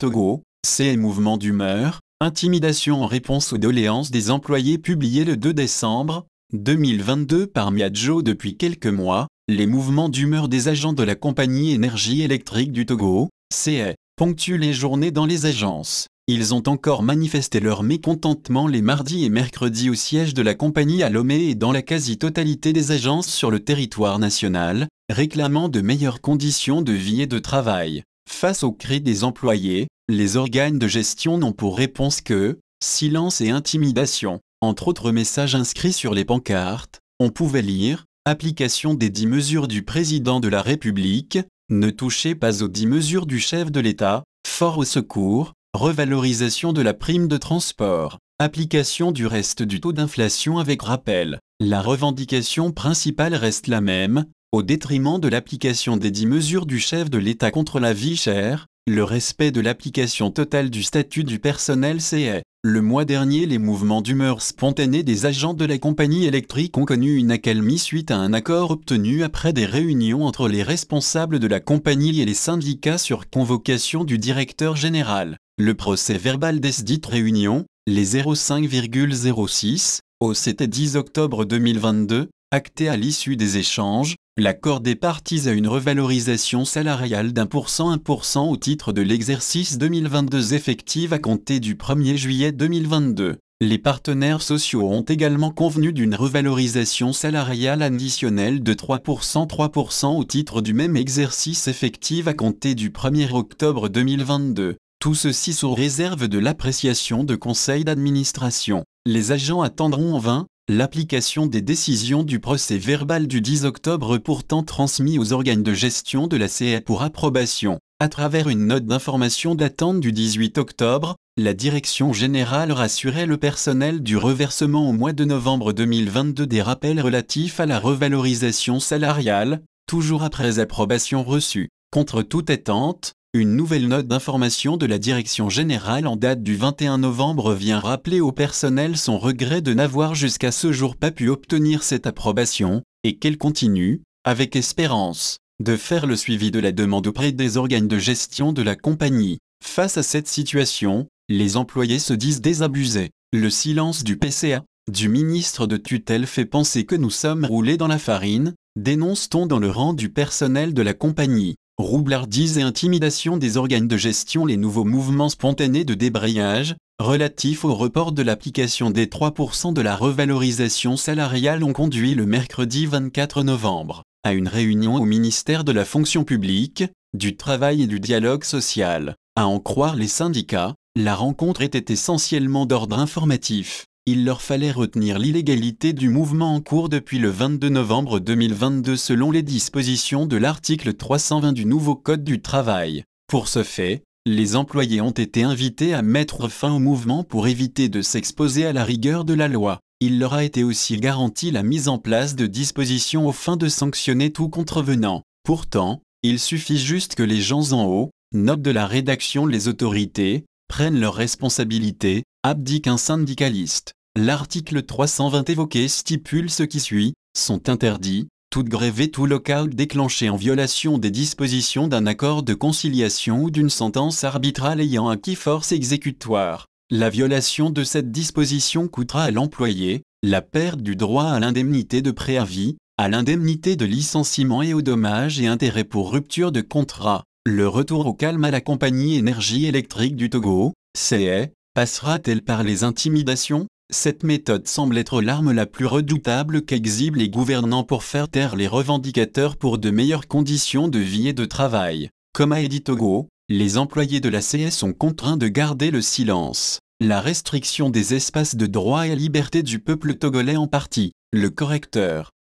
Togo, CE Mouvement d'humeur, Intimidation en réponse aux doléances des employés publiées le 2 décembre 2022 par Miadjo depuis quelques mois, les mouvements d'humeur des agents de la compagnie énergie électrique du Togo, CE, ponctuent les journées dans les agences. Ils ont encore manifesté leur mécontentement les mardis et mercredis au siège de la compagnie à Lomé et dans la quasi-totalité des agences sur le territoire national, réclamant de meilleures conditions de vie et de travail. Face aux cris des employés, les organes de gestion n'ont pour réponse que silence et intimidation. Entre autres messages inscrits sur les pancartes, on pouvait lire Application des dix mesures du président de la République, ne touchez pas aux dix mesures du chef de l'État, fort au secours, revalorisation de la prime de transport, application du reste du taux d'inflation avec rappel. La revendication principale reste la même, au détriment de l'application des dix mesures du chef de l'État contre la vie chère, le respect de l'application totale du statut du personnel CE. Le mois dernier, les mouvements d'humeur spontanés des agents de la compagnie électrique ont connu une accalmie suite à un accord obtenu après des réunions entre les responsables de la compagnie et les syndicats sur convocation du directeur général. Le procès verbal des réunions, les 05,06, au et 10 octobre 2022, acté à l'issue des échanges, L'accord des parties à une revalorisation salariale d'un pour cent 1% au titre de l'exercice 2022 effective à compter du 1er juillet 2022. Les partenaires sociaux ont également convenu d'une revalorisation salariale additionnelle de 3% 3% au titre du même exercice effective à compter du 1er octobre 2022. Tout ceci sous réserve de l'appréciation de conseils d'administration. Les agents attendront en vain, L'application des décisions du procès verbal du 10 octobre pourtant transmis aux organes de gestion de la CA pour approbation. À travers une note d'information datant du 18 octobre, la Direction générale rassurait le personnel du reversement au mois de novembre 2022 des rappels relatifs à la revalorisation salariale, toujours après approbation reçue. Contre toute attente, une nouvelle note d'information de la Direction générale en date du 21 novembre vient rappeler au personnel son regret de n'avoir jusqu'à ce jour pas pu obtenir cette approbation, et qu'elle continue, avec espérance, de faire le suivi de la demande auprès des organes de gestion de la compagnie. Face à cette situation, les employés se disent désabusés. Le silence du PCA, du ministre de tutelle fait penser que nous sommes roulés dans la farine, dénonce-t-on dans le rang du personnel de la compagnie roublardise et intimidation des organes de gestion les nouveaux mouvements spontanés de débrayage, relatifs au report de l'application des 3% de la revalorisation salariale ont conduit le mercredi 24 novembre à une réunion au ministère de la fonction publique, du travail et du dialogue social. À en croire les syndicats, la rencontre était essentiellement d'ordre informatif il leur fallait retenir l'illégalité du mouvement en cours depuis le 22 novembre 2022 selon les dispositions de l'article 320 du nouveau Code du travail. Pour ce fait, les employés ont été invités à mettre fin au mouvement pour éviter de s'exposer à la rigueur de la loi. Il leur a été aussi garanti la mise en place de dispositions afin de sanctionner tout contrevenant. Pourtant, il suffit juste que les gens en haut, note de la rédaction les autorités, prennent leurs responsabilités, abdique un syndicaliste. L'article 320 évoqué stipule ce qui suit, sont interdits, toute grève et tout local déclenché en violation des dispositions d'un accord de conciliation ou d'une sentence arbitrale ayant acquis force exécutoire. La violation de cette disposition coûtera à l'employé la perte du droit à l'indemnité de préavis, à l'indemnité de licenciement et aux dommages et intérêts pour rupture de contrat. Le retour au calme à la compagnie Énergie électrique du Togo, CE, Passera-t-elle par les intimidations Cette méthode semble être l'arme la plus redoutable qu'exhibent les gouvernants pour faire taire les revendicateurs pour de meilleures conditions de vie et de travail. Comme a dit Togo, les employés de la CS sont contraints de garder le silence. La restriction des espaces de droit et liberté du peuple togolais en partie. Le correcteur